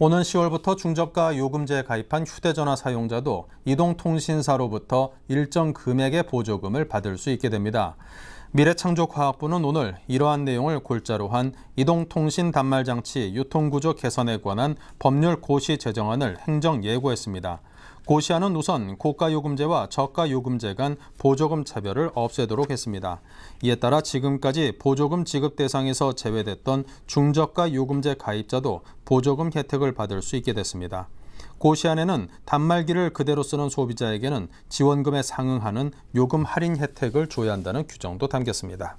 오는 10월부터 중저가 요금제에 가입한 휴대전화 사용자도 이동통신사로부터 일정 금액의 보조금을 받을 수 있게 됩니다. 미래창조과학부는 오늘 이러한 내용을 골자로 한 이동통신 단말장치 유통구조 개선에 관한 법률 고시 제정안을 행정 예고했습니다. 고시안은 우선 고가요금제와 저가요금제 간 보조금 차별을 없애도록 했습니다. 이에 따라 지금까지 보조금 지급 대상에서 제외됐던 중저가 요금제 가입자도 보조금 혜택을 받을 수 있게 됐습니다. 고시안에는 단말기를 그대로 쓰는 소비자에게는 지원금에 상응하는 요금 할인 혜택을 줘야 한다는 규정도 담겼습니다.